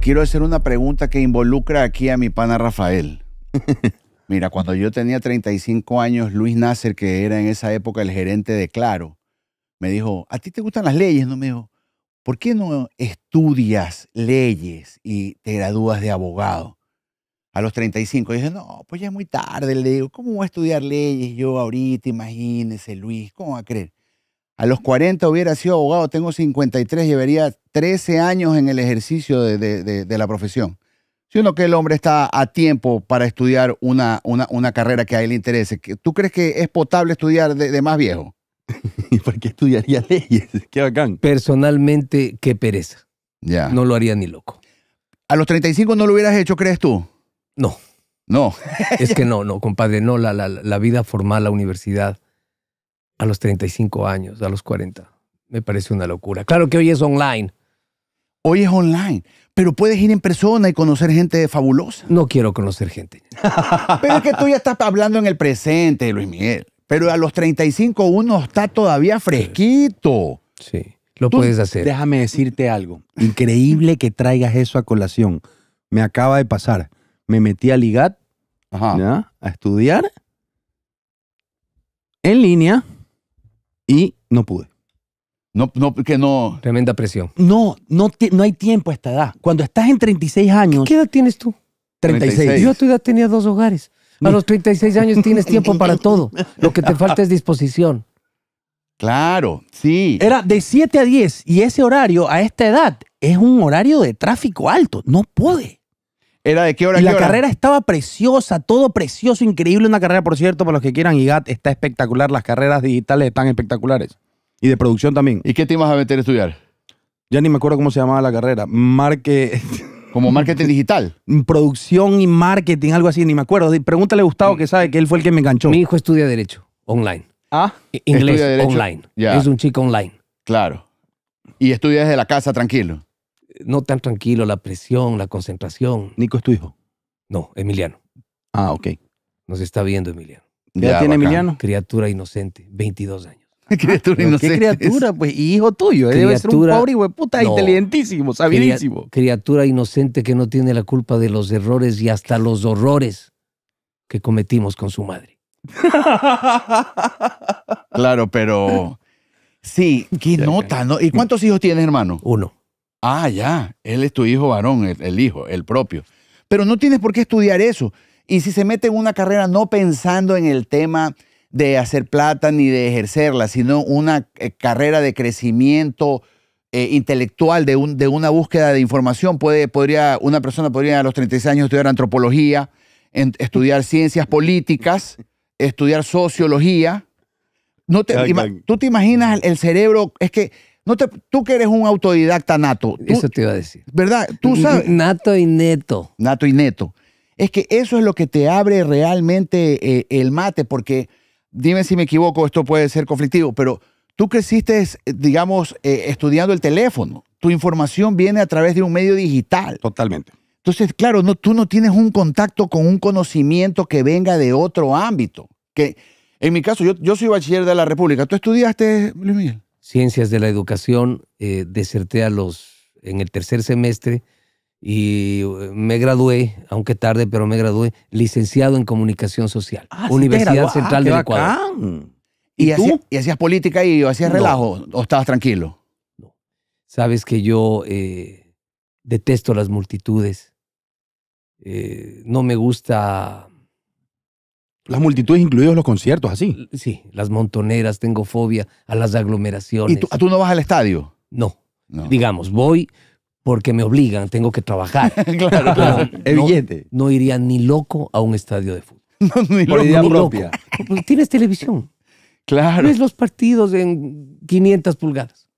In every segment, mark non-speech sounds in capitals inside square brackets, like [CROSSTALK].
quiero hacer una pregunta que involucra aquí a mi pana Rafael. [LAUGHS] Mira, cuando yo tenía 35 años, Luis Nasser, que era en esa época el gerente de Claro, me dijo, ¿a ti te gustan las leyes? No me dijo, ¿por qué no estudias leyes y te gradúas de abogado? A los 35, y dije, no, pues ya es muy tarde, le digo, ¿cómo voy a estudiar leyes yo ahorita? Imagínese, Luis, ¿cómo va a creer? a los 40 hubiera sido abogado, tengo 53, llevaría 13 años en el ejercicio de, la profesión. Sino que el hombre está a tiempo para estudiar una, una, carrera que a él le interese. ¿Tú crees que es potable estudiar de, más viejo? [LAUGHS] ¿Por qué estudiaría leyes? [LAUGHS] Qué bacán. Personalmente, qué pereza. Ya. No lo haría ni loco. ¿A los 35 no lo hubieras hecho, crees tú? No. No. es que [LAUGHS] no, no, compadre, no. la vida formal, la universidad, a los 35 años, a los 40. Me parece una locura. Claro que hoy es online. Hoy es online, pero puedes ir en persona y conocer gente fabulosa. No quiero conocer gente. [LAUGHS] pero es que tú ya estás hablando en el presente, Luis Miguel. Pero a los 35 uno está todavía fresquito. Sí, lo puedes hacer. Déjame decirte algo. Increíble que traigas eso a colación. Me acaba de pasar. Me metí a Ligat Ajá. a estudiar en línea y no pude. No, no, que no. Tremenda presión. No, no, no hay tiempo a esta edad. Cuando estás en 36 años. ¿Qué edad tienes tú? 36. 36. Yo a tu edad tenía dos hogares. A los 36 años tienes tiempo para todo. Lo que te falta es disposición. Claro, sí. Era de 7 a 10 y ese horario a esta edad es un horario de tráfico alto. No puede. Era de qué hora, y la carrera estaba preciosa, todo precioso, increíble una carrera, por cierto, para los que quieran, IGAT está espectacular, las carreras digitales están espectaculares. Y de producción también. ¿Y qué te ibas a meter a estudiar? Ya ni me acuerdo cómo se llamaba la carrera. Marketing... Como marketing digital. [LAUGHS] producción y marketing, algo así, ni me acuerdo. Pregúntale a Gustavo que sabe que él fue el que me enganchó. Mi hijo estudia Derecho, online. ¿Ah? Inglés, online. Es un chico online. Claro. Y estudia desde la casa, tranquilo no tan tranquilo, la presión, la concentración. ¿Nico es tu hijo? No, Emiliano. Ah, ok. Nos está viendo Emiliano. ¿Ya tiene Emiliano? Criatura inocente, 22 años. [LAUGHS] criatura inocente. ¿Qué criatura? Pues, hijo tuyo. Eh, debe ser un pobre hijo puta, inteligentísimo, sabidísimo. Criatura inocente que no tiene la culpa de los errores y hasta los horrores que cometimos con su madre. [LAUGHS] claro, pero sí, qué nota, ¿no? ¿Y cuántos hijos tienes, hermano? Uno. Ah, ya, él es tu hijo varón, el, hijo, el propio. Pero no tienes por qué estudiar eso. Y si se mete en una carrera no pensando en el tema de hacer plata ni de ejercerla, sino una eh, carrera de crecimiento eh, intelectual, de, una búsqueda de información, puede, podría, una persona podría a los 36 años estudiar antropología, estudiar ciencias políticas, estudiar sociología. No Tú te imaginas el cerebro, es que tú que eres un autodidacta nato. eso te iba a decir. ¿Verdad? Tú Nato y neto. Nato y neto. Es que eso es lo que te abre realmente eh, el mate, porque dime si me equivoco, esto puede ser conflictivo, pero tú creciste, digamos, eh, estudiando el teléfono. Tu información viene a través de un medio digital. Totalmente. Entonces, claro, no, tú no tienes un contacto con un conocimiento que venga de otro ámbito. Que en mi caso, yo, yo soy bachiller de la República. ¿Tú estudiaste, Luis Miguel? Ciencias de la Educación, eh, deserté a los, en el tercer semestre y eh, me gradué, aunque tarde, pero me gradué, licenciado en Comunicación Social, ah, Universidad Central de del Ecuador. ¿Y, Hacías, política y hacías relajo o estabas tranquilo? No. Sabes que yo eh, detesto las multitudes. no me gusta las multitudes, incluidos los conciertos, así. Sí, las montoneras, tengo fobia a las aglomeraciones. ¿Y tú, no vas al estadio? No. Digamos, voy porque me obligan, tengo que trabajar. [LAUGHS] claro, claro. Evidente. no, iría ni loco a un estadio de fútbol. [LAUGHS] No, ni propia. Pues, tienes televisión. Claro. Ves los partidos en 500 pulgadas.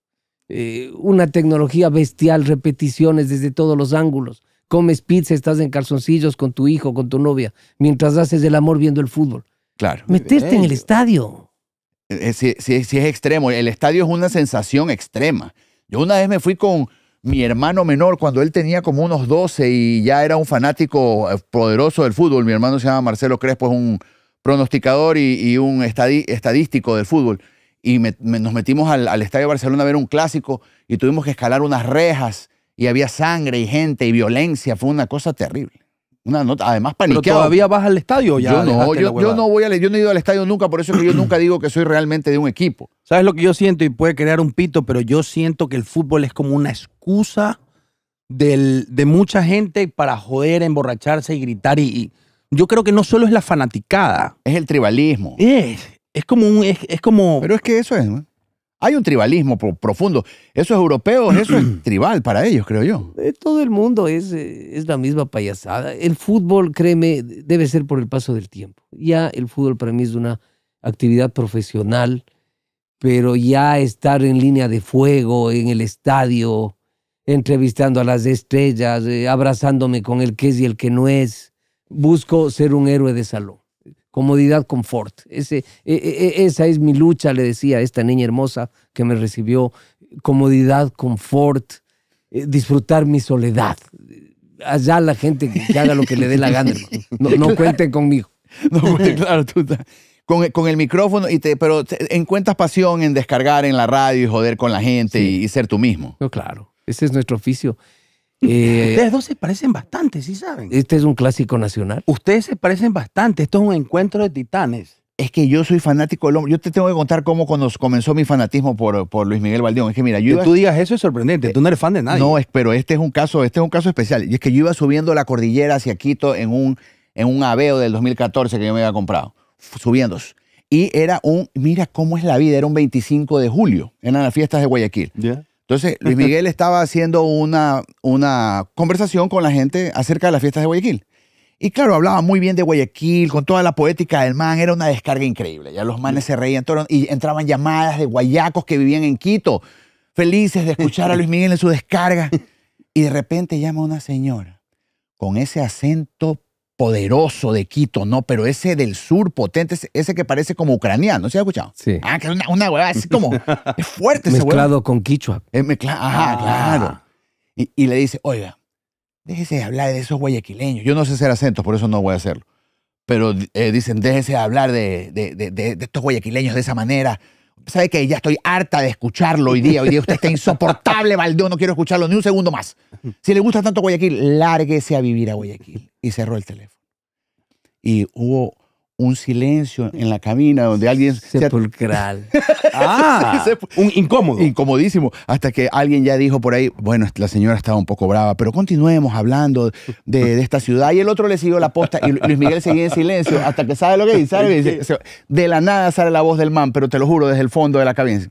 Eh, una tecnología bestial, repeticiones desde todos los ángulos comes pizza, estás en calzoncillos con tu hijo, con tu novia, mientras haces el amor viendo el fútbol. Claro. Meterte en el estadio. Eh, sí, es extremo. El estadio es una sensación extrema. Yo una vez me fui con mi hermano menor cuando él tenía como unos 12 y ya era un fanático eh, poderoso del fútbol. Mi hermano se llama Marcelo Crespo, es un pronosticador y, un estadístico del fútbol. Y nos metimos al, al Estadio Barcelona a ver un clásico y tuvimos que escalar unas rejas y había sangre y gente y violencia. Fue una cosa terrible. Una nota, además paniqueado. ¿Pero todavía vas al estadio ya? Yo no, voy yo no he ido al estadio nunca, por eso que yo [CLEARS THROAT] nunca digo que soy realmente de un equipo. ¿Sabes lo que yo siento? Y puede crear un pito, pero yo siento que el fútbol es como una excusa de mucha gente para joder, emborracharse y gritar. Y, yo creo que no solo es la fanaticada. Es el tribalismo. Es, es como un, es, como... Pero es que eso es, hay un tribalismo profundo. Eso es europeo, [CLEARS THROAT] eso es tribal para ellos, creo yo. Eh, todo el mundo es, eh, es la misma payasada. El fútbol, créeme, debe ser por el paso del tiempo. Ya el fútbol para mí es una actividad profesional, pero ya estar en línea de fuego, en el estadio, entrevistando a las estrellas, eh, abrazándome con el que es y el que no es, busco ser un héroe de salón comodidad, confort. Ese, e, e, e, esa es mi lucha, le decía a esta niña hermosa que me recibió, comodidad, confort, eh, disfrutar mi soledad. Allá la gente que haga lo que le dé la gana, No, no cuenten conmigo. [LAUGHS] con, el micrófono, y pero encuentras pasión en descargar en la radio y joder con la gente y, ser tú mismo. claro, ese es nuestro oficio. Eh, Ustedes dos se parecen bastante, sí saben. Este es un clásico nacional. Ustedes se parecen bastante. Esto es un encuentro de titanes. Es que yo soy fanático del hombre. Yo te tengo que contar cómo cuando comenzó mi fanatismo por, por Luis Miguel Valdión. Es que mira, yo. tú digas eso es sorprendente. tú no eres fan de nadie. No, pero este es un caso, este es un caso especial. Y es que yo iba subiendo la cordillera hacia Quito en un, en un Aveo del 2014 que yo me había comprado. Subiendo. Y era un. Mira cómo es la vida. Era un 25 de julio. Eran las fiestas de Guayaquil. Ya. Entonces, Luis Miguel estaba haciendo una, una conversación con la gente acerca de las fiestas de Guayaquil. Y claro, hablaba muy bien de Guayaquil, con toda la poética del man, era una descarga increíble. Ya los manes se reían y entraban llamadas de guayacos que vivían en Quito, felices de escuchar a Luis Miguel en su descarga. [LAUGHS] Y de repente llama una señora con ese acento poderoso de Quito, ¿no? Pero ese del sur potente, ese que parece como ucraniano, ¿se ha escuchado? Sí. Ah, que es una, una así como, [LAUGHS] fuerte ese Mezclado con quichua. Eh, ah. claro. Y, le dice, oiga, déjese hablar de esos guayaquileños. Yo no sé hacer acento, por eso no voy a hacerlo. Pero eh, dicen, déjese hablar de, de, de estos guayaquileños de esa manera. ¿Sabe que Ya estoy harta de escucharlo hoy día. Hoy día usted está insoportable, Baldeo. No quiero escucharlo ni un segundo más. Si le gusta tanto Guayaquil, lárguese a vivir a Guayaquil. Y cerró el teléfono. Y hubo un silencio en la cabina donde alguien... Sepulcral. [LAUGHS] ah, un incómodo. Incomodísimo. Hasta que alguien ya dijo por ahí, bueno, la señora estaba un poco brava, pero continuemos hablando de, esta ciudad. Y el otro le siguió la posta y Luis Miguel seguía en silencio hasta que sabe lo que dice. [LAUGHS] De la nada sale la voz del man, pero te lo juro, desde el fondo de la cabina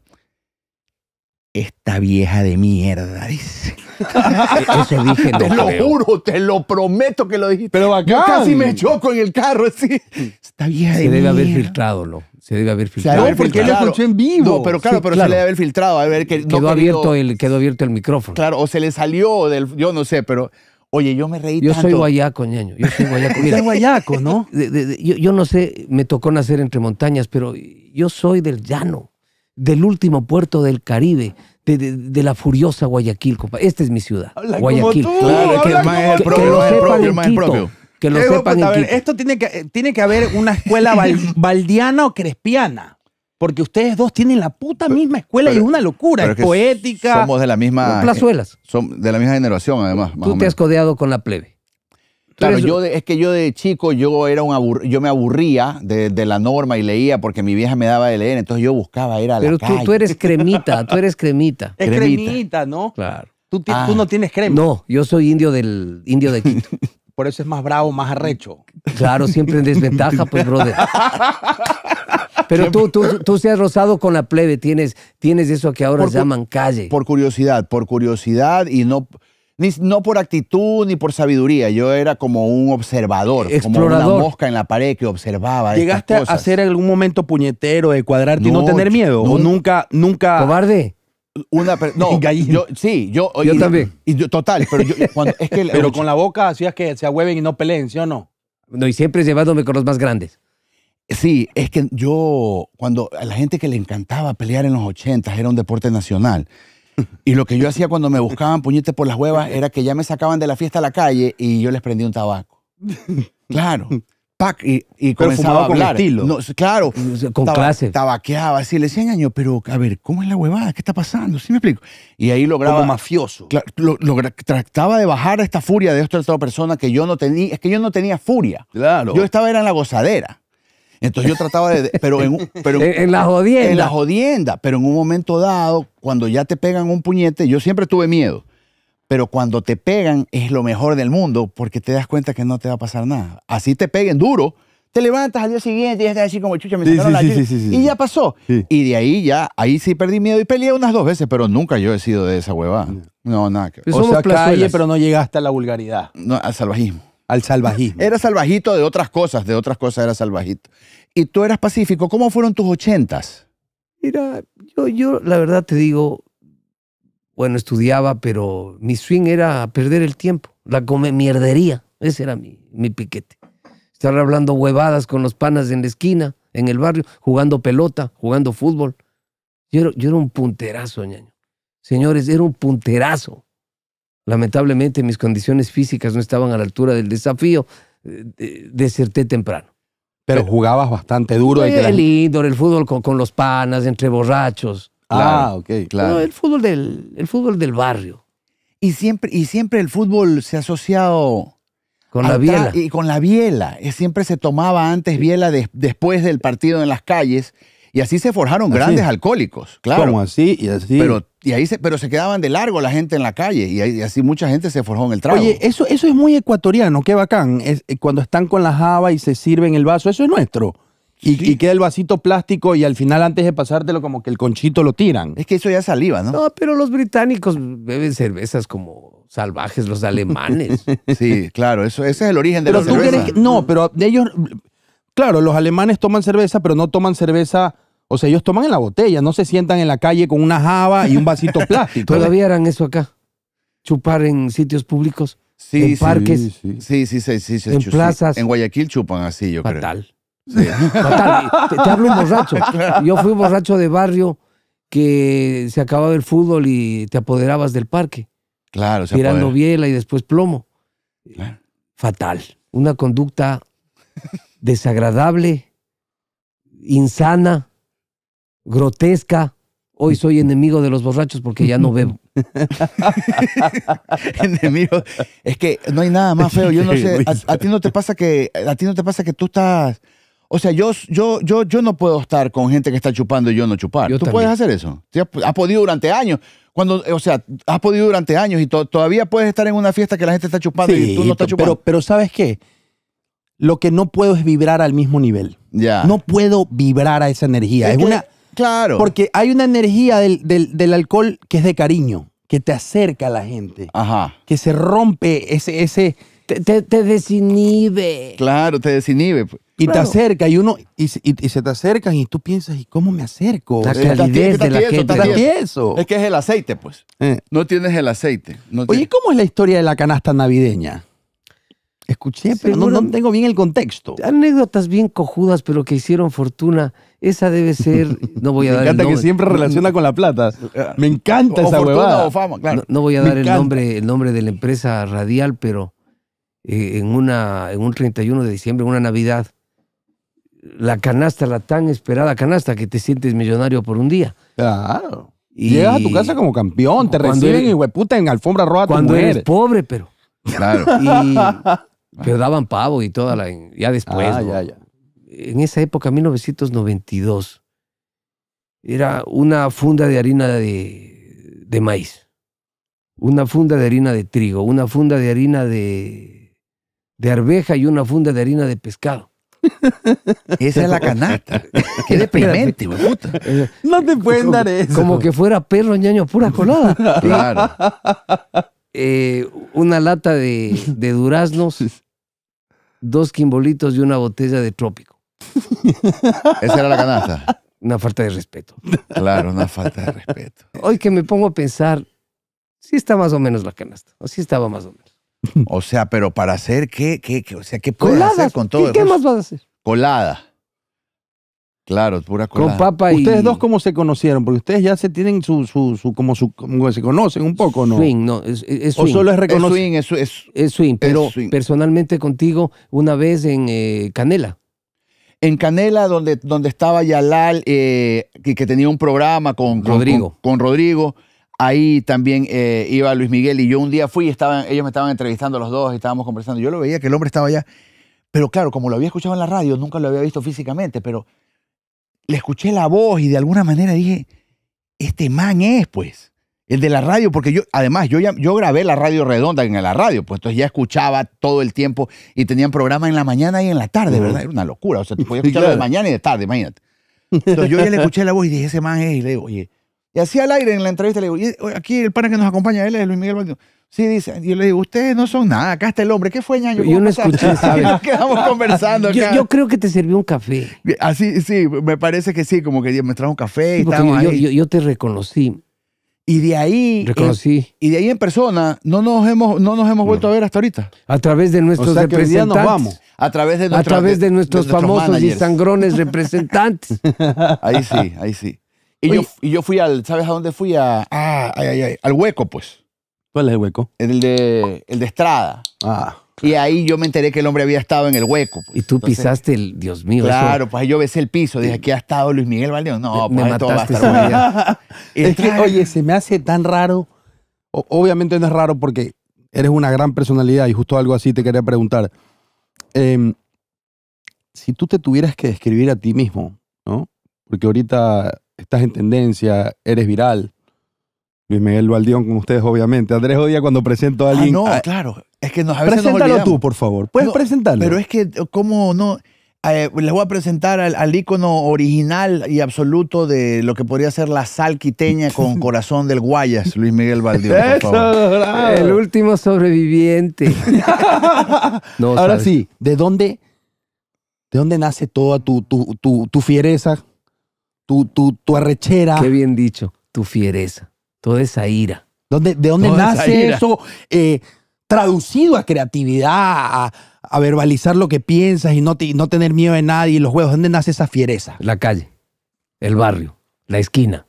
esta vieja de mierda, dice. [LAUGHS] E-, Eso dije Te lo juro, te lo prometo que lo dijiste. Pero acá casi me choco en el carro, sí. Esta vieja se de mierda. Se debe haber filtrado, ¿no? Se debe haber filtrado. Claro, porque él lo escuchó en vivo. No, pero claro, pero se le debe haber filtrado. A ver, que quedó, abierto el, micrófono. Claro, o se le salió del. Yo no sé, pero. Oye, yo me reí yo Soy guayaco, ñaño. Yo soy guayaco, guayaco, ¿no? yo no sé, me tocó nacer entre montañas, pero yo soy del llano del último puerto del Caribe, de, de, la furiosa Guayaquil, Esta es mi ciudad. Guayaquil. claro, que, lo sepan en Que lo sepan pues, en Quito. Esto tiene que, eh, tiene que haber una escuela [LAUGHS] valdiana o crespiana. Porque ustedes dos tienen la puta misma escuela y es una locura. Es, poética. Somos de la misma. Plazuelas. Son de la misma generación, además. tú te has codeado con la plebe. Claro, yo es que yo de chico yo era un yo me aburría de, la norma y leía porque mi vieja me daba de leer, entonces yo buscaba ir a la calle. Pero tú eres cremita, tú eres cremita. Es cremita, ¿no? Claro. Tú, ah. no tienes crema. No, yo soy indio del indio de Quito. [LAUGHS] Por eso es más bravo, más arrecho. Claro, siempre en desventaja, pues, brother. Pero tú, tú, tú se has rozado con la plebe, tienes, tienes eso que ahora llaman calle. Por curiosidad, por curiosidad y no no por actitud ni por sabiduría, yo era como un observador, como una mosca en la pared que observaba. ¿Llegaste estas a ser algún momento puñetero de cuadrarte y no tener miedo? ¿O nunca, nunca? ¿Cobarde? no, [LAUGHS] yo, sí, yo, también. total, pero, [LAUGHS] pero con la boca hacías que se ahueven y no peleen, ¿sí o no? No, y siempre llevándome con los más grandes. Sí, es que yo, cuando a la gente que le encantaba pelear en los 80 era un deporte nacional. Y lo que yo hacía cuando me buscaban puñetes por las huevas era que ya me sacaban de la fiesta a la calle y yo les prendí un tabaco. Claro. y, comenzaba a Con estilo. claro. Con clase. Tabaqueaba, así. Le decían, año, pero a ver, ¿cómo es la huevada? ¿Qué está pasando? ¿Sí me explico? Y ahí lograba... Como mafioso. trataba de bajar esta furia de esta otra persona que yo no tenía. Es que yo no tenía furia. Claro. Yo estaba era en la gozadera. Entonces yo trataba de... Pero en, pero la jodienda. en la jodienda, pero en un momento dado, cuando ya te pegan un puñete, yo siempre tuve miedo, pero cuando te pegan es lo mejor del mundo porque te das cuenta que no te va a pasar nada. Así te peguen duro, te levantas al día siguiente y estás así como chucha, me sacaron sí, sí, sí, y ya pasó. Y de ahí ya, ahí sí perdí miedo y peleé unas dos veces, pero nunca yo he sido de esa huevada. No, nada que pues pero no llega hasta la vulgaridad. No, al salvajismo. Al salvajismo. Era salvajito de otras cosas, de otras cosas era salvajito. Y tú eras pacífico. ¿Cómo fueron tus ochentas? Mira, yo, yo la verdad te digo, bueno, estudiaba, pero mi swing era perder el tiempo, la come mierdería. Ese era mi, mi piquete. Estar hablando huevadas con los panas en la esquina, en el barrio, jugando pelota, jugando fútbol. Yo era, yo era un punterazo, ñaño. Señores, era un punterazo. Lamentablemente mis condiciones físicas no estaban a la altura del desafío. Eh, Deserté temprano. Pero, eh, jugabas bastante duro. Eh, el, el el fútbol con, los panas, entre borrachos. Ah, claro. ok, claro. No, el, fútbol del, el fútbol del barrio. Y siempre, y siempre el fútbol se ha asociado... Con la biela. Y con la biela. Siempre se tomaba antes biela después del partido en las calles y así se forjaron grandes alcohólicos, claro. Como así y así. Pero, y ahí se, pero se quedaban de largo la gente en la calle y, así mucha gente se forjó en el trago. Oye, eso, eso es muy ecuatoriano, qué bacán. Es, eh, cuando están con la java y se sirven el vaso, eso es nuestro. Y, queda el vasito plástico y al final antes de pasártelo como que el conchito lo tiran. Es que eso ya saliva, ¿no? No, pero los británicos beben cervezas como salvajes, los alemanes. [LAUGHS] sí, claro, eso, ese es el origen de pero la cerveza. no, pero de ellos, claro, los alemanes toman cerveza, pero no toman cerveza o sea, ellos toman en la botella, no se sientan en la calle con una java y un vasito [LAUGHS] plástico. ¿eh? Todavía eran eso acá. Chupar en sitios públicos. Sí, en parques. Sí, sí, sí, sí, en plazas. En Guayaquil chupan así, yo Fatal. creo. Fatal. [LAUGHS] Te, hablo un borracho. [LAUGHS] Yo fui un borracho de barrio que se acababa el fútbol y te apoderabas del parque. Claro, se Tirando biela y después plomo. Fatal. Una conducta desagradable, insana grotesca. Hoy mm. soy enemigo de los borrachos porque ya no bebo. [LAUGHS] enemigo. Es que no hay nada más feo. Yo no sé. A, ti no te pasa que a ti no te pasa que tú estás. O sea, yo, yo, yo, yo no puedo estar con gente que está chupando y yo no chupar. Yo tú puedes hacer eso. Has podido durante años. Cuando, o sea, has podido durante años y todavía puedes estar en una fiesta que la gente está chupando y tú no estás chupando. Pero, ¿sabes qué? Lo que no puedo es vibrar al mismo nivel. Ya. No puedo vibrar a esa energía. Es, una Claro. Porque hay una energía del, alcohol que es de cariño, que te acerca a la gente. Ajá. Que se rompe ese... te, te, desinhibe. Claro, te desinhibe. Pues. Y te acerca, y uno, y, se te acercan, y tú piensas, ¿y cómo me acerco? La calidez de la gente. Es que es el aceite, pues. Eh. No tienes el aceite. Oye, ¿cómo es la historia de la canasta navideña? Escuché, pero no, no, tengo bien el contexto. Anécdotas bien cojudas, pero que hicieron fortuna esa debe ser. No voy a [LAUGHS] Me encanta que siempre relaciona con la plata. Me encanta esa huevada. no, voy a dar el nombre, el nombre de la empresa radial, pero eh, en, una, en un 31 de diciembre, en una Navidad, la canasta, la tan esperada canasta que te sientes millonario por un día. Claro. Llegas a tu casa como campeón, te reciben y hueputa en alfombra roja. Cuando tu Cuando eres pobre, pero. Claro. pero daban pavo y toda la. Ya después. Ah, ya en esa época, 1992, era una funda de harina de, maíz, una funda de harina de trigo, una funda de harina de, de arveja y una funda de harina de pescado. [LAUGHS] Esa es la canasta. [LAUGHS] Qué deprimente, puta. [LAUGHS] No te eh, pueden dar eso. Como que fuera perro ñaño pura colada. Claro. Eh, una lata de, de duraznos, dos quimbolitos y una botella de trópico. Esa era la canasta. Una falta de respeto. Claro, una falta de respeto. Hoy que me pongo a pensar, sí está más o menos la canasta. O sí estaba más o menos. O sea, pero para hacer qué, qué, o sea, ¿qué hacer con todo? ¿Y qué más vas a hacer? Colada. Claro, pura colada. ¿Ustedes dos cómo se conocieron? Porque ustedes ya se tienen su, su, como se conocen un poco, ¿no? Swing, no, es, swing. O solo es reconocer. Es swing, pero personalmente contigo una vez en eh, Canela en Canela, donde, donde estaba Yalal, eh, que, tenía un programa con, Rodrigo. Con, Rodrigo. Ahí también eh, iba Luis Miguel y yo un día fui, estaban, ellos me estaban entrevistando los dos, estábamos conversando. Yo lo veía que el hombre estaba allá. Pero claro, como lo había escuchado en la radio, nunca lo había visto físicamente, pero le escuché la voz y de alguna manera dije, este man es, pues. El de la radio, porque yo, además, yo, ya, yo grabé la radio redonda en la radio, pues entonces ya escuchaba todo el tiempo y tenían programa en la mañana y en la tarde, ¿verdad? Era una locura. O sea, te [LAUGHS] podías escuchar de mañana y de tarde, imagínate. Entonces yo ya le escuché la voz y dije, ese man es, y le digo, oye. Y así al aire en la entrevista le digo, y aquí el pana que nos acompaña, él es Luis Miguel Valdino. Sí, dice. Yo le digo, ustedes no son nada, acá está el hombre. ¿Qué fue, ñaño? Yo no escuché, ¿sabes? [LAUGHS] Nos quedamos conversando acá. Yo, creo que te sirvió un café. Así, sí, me parece que sí, como que me trajo un café y estábamos ahí. yo te reconocí y de ahí. En, y de ahí en persona no nos hemos, no nos hemos vuelto a ver hasta ahorita. A través de nuestros representantes. A través de, nuestros, famosos y sangrones [LAUGHS] representantes. ahí sí, ahí sí. Y yo, y yo fui al. ¿Sabes a dónde fui? A, ah, ay, ay, al hueco, pues. ¿Cuál es el hueco? El de, el de Estrada. Ah. Y ahí yo me enteré que el hombre había estado en el hueco. Pues. Y tú pisaste el, Dios mío. Claro, pues ahí yo besé el piso. Dije, aquí ha estado Luis Miguel Valdeón. No, me, pues [LAUGHS] Es que, oye, se me hace tan raro. obviamente no es raro porque eres una gran personalidad y justo algo así te quería preguntar. Em, si tú te tuvieras que describir a ti mismo, ¿no? Porque ahorita estás en tendencia, eres viral, Luis Miguel Valdión con ustedes, obviamente. Andrés odia cuando presento a ah, alguien. Ah, no, claro. Es que nos, a veces Preséntalo tú, por favor. Puedes presentarlo. Pero es que, ¿cómo no? Eh, les voy a presentar al, al, ícono original y absoluto de lo que podría ser la sal quiteña con [LAUGHS] corazón del Guayas, Luis Miguel Valdión. [LAUGHS] El último sobreviviente. [LAUGHS] Ahora sí, ¿de dónde, ¿de dónde nace toda tu, tu, tu, tu fiereza, tu, tu, tu arrechera? Qué bien dicho, tu fiereza. Toda esa ira. ¿De dónde nace eso eh, traducido a creatividad, a, verbalizar lo que piensas y no, tener miedo de nadie y los huevos? ¿Dónde nace esa fiereza? La calle, el barrio, la esquina.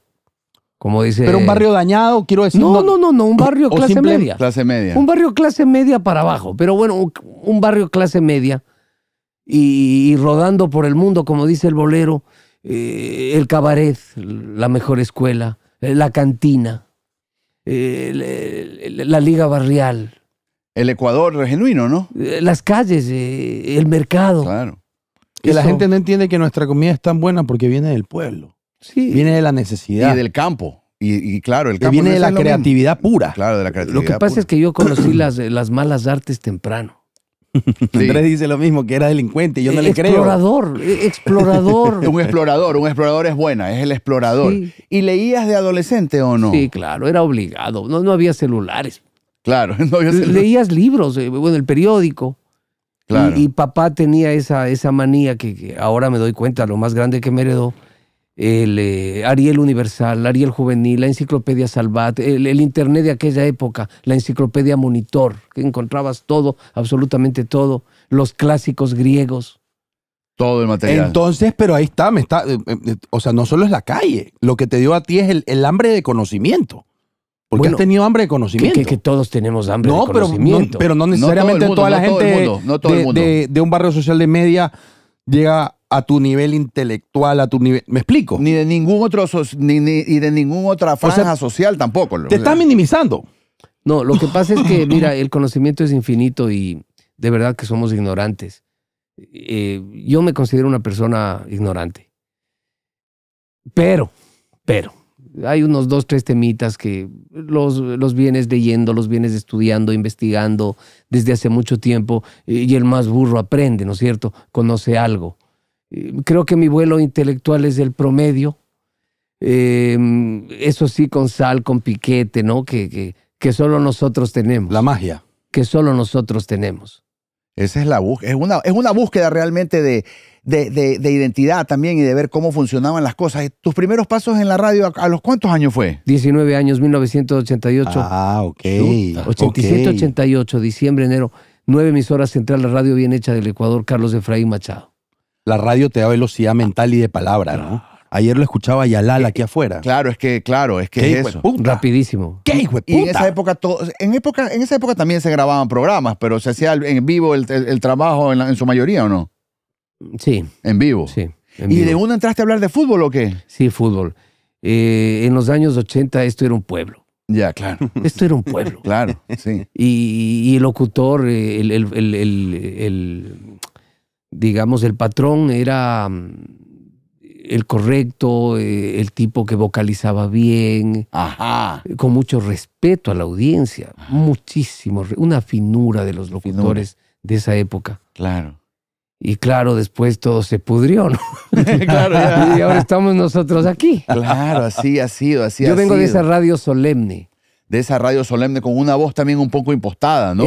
Como dice. Pero un barrio dañado, quiero decir. No, no, no, no, un barrio clase media. Clase media. Un barrio clase media para abajo. Pero bueno, un barrio clase media y, rodando por el mundo, como dice el bolero, eh, el cabaret, la mejor escuela, eh, la cantina, la, liga barrial. El Ecuador genuino, ¿no? Eh, las calles, eh, el mercado. Claro. Que la gente no entiende que nuestra comida es tan buena porque viene del pueblo. Sí. Viene de la necesidad. Y del campo. Y, claro, el campo. viene de la creatividad pura. Claro, de la creatividad Lo que pasa es que yo conocí las, las malas artes temprano. Andrés dice lo mismo, que era delincuente, yo no le creo. Explorador, eh, explorador. [LAUGHS] un explorador, un explorador es buena, es el explorador. ¿Y leías de adolescente o no? Sí, claro, era obligado, no, no había celulares. Claro, [LAUGHS] no había celulares. Leías libros, eh, bueno, el periódico. Claro. Y, papá tenía esa, esa manía que, ahora me doy cuenta, lo más grande que me heredó, el eh, Ariel Universal, Ariel Juvenil, la Enciclopedia Salvat, el, Internet de aquella época, la Enciclopedia Monitor, que encontrabas todo, absolutamente todo, los clásicos griegos. Todo el material. Entonces, pero ahí está, me está eh, eh, o sea, no solo es la calle, lo que te dio a ti es el, hambre de conocimiento. Porque has tenido hambre de conocimiento. Que, que, todos tenemos hambre de pero, conocimiento. No, pero no necesariamente toda la gente de un barrio social de media llega a tu nivel intelectual, a tu nivel. ¿Me explico? Ni de ningún otro ni, y de ninguna otra franja social tampoco. Te estás minimizando. No, lo que pasa es que, [LAUGHS] mira, el conocimiento es infinito y de verdad que somos ignorantes. Eh, yo me considero una persona ignorante. Pero, pero, hay unos dos, tres temitas que los, los vienes leyendo, los vienes estudiando, investigando desde hace mucho tiempo y el más burro aprende, ¿no es cierto? Conoce algo. Eh, creo que mi vuelo intelectual es el promedio, em, eso sí con sal, con piquete, ¿no? Que, que, que solo nosotros tenemos. La magia. Que solo nosotros tenemos. Esa es la búsqueda, es una, es una búsqueda realmente de, de, identidad también y de ver cómo funcionaban las cosas. ¿Tus primeros pasos en la radio a, los cuántos años fue? 19 años, 1988. Ah, ok. 87-88, diciembre, enero. Nueve emisoras central, la radio bien hecha del Ecuador, Carlos Efraín Machado. La radio te da velocidad mental y de palabra, ¿no? Ayer lo escuchaba Yalal eh, aquí afuera. Claro, es que, claro, es que es eso. Rapidísimo. ¿Qué hijo de puta? Y en esa época, todo, en época, en esa época también se grababan programas, pero se hacía en vivo el, trabajo en, su mayoría, ¿o no? Sí. En vivo. Sí. ¿Y de uno entraste a hablar de fútbol o qué? Sí, fútbol. Eh, en los años 80 esto era un pueblo. Ya, claro. Esto era un pueblo. [LAUGHS] claro, sí. Y, el locutor, eh, el, digamos, el patrón era mm, el correcto, eh, el tipo que vocalizaba bien, Ajá. con mucho respeto a la audiencia, muchísimo, una finura de los locutores de esa época. Claro. Y claro, después todo se pudrió, ¿no? [LAUGHS] claro, [LAUGHS] y ahora estamos nosotros aquí. Claro, así ha sido, así Yo vengo de esa radio solemne. De esa radio solemne con una voz también un poco impostada, ¿no?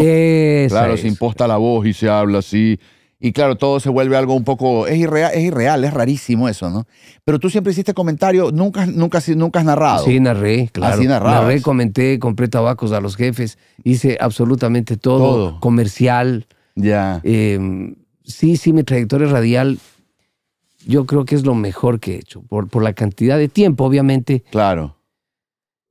claro, se imposta la voz y se habla así y claro, todo se vuelve algo un poco... Es irreal, es, irreal, es rarísimo eso, ¿no? Pero tú siempre hiciste comentario, nunca, nunca, nunca has narrado. Sí, narré, claro. Narré, comenté, compré tabacos a los jefes, hice absolutamente todo, comercial. Ya. Em, sí, sí, mi trayectoria radial yo creo que es lo mejor que he hecho, por, por la cantidad de tiempo, obviamente. Claro.